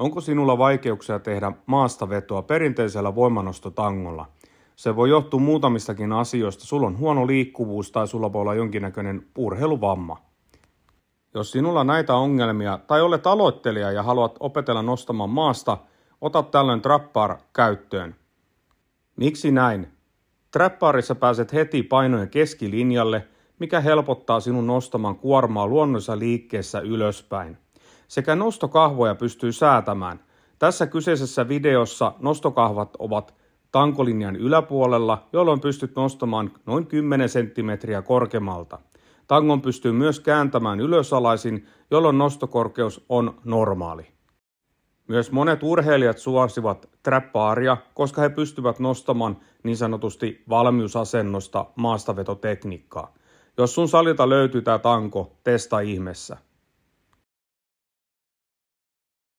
Onko sinulla vaikeuksia tehdä maastavetoa perinteisellä voimanostotangolla? Se voi johtua muutamistakin asioista. Sulla on huono liikkuvuus tai sulla voi olla jonkinnäköinen urheiluvamma. Jos sinulla näitä ongelmia tai olet aloittelija ja haluat opetella nostamaan maasta, ota tällöin trappar käyttöön. Miksi näin? Trapparissa pääset heti painojen keskilinjalle, mikä helpottaa sinun nostamaan kuormaa luonnollisessa liikkeessä ylöspäin sekä nostokahvoja pystyy säätämään. Tässä kyseisessä videossa nostokahvat ovat tankolinjan yläpuolella, jolloin pystyt nostamaan noin 10 senttimetriä korkeammalta. Tangon pystyy myös kääntämään ylösalaisin, jolloin nostokorkeus on normaali. Myös monet urheilijat suosivat trappaaria, koska he pystyvät nostamaan niin sanotusti valmiusasennosta maastavetotekniikkaa. Jos sun salilta löytyy tämä tanko, testa ihmeessä.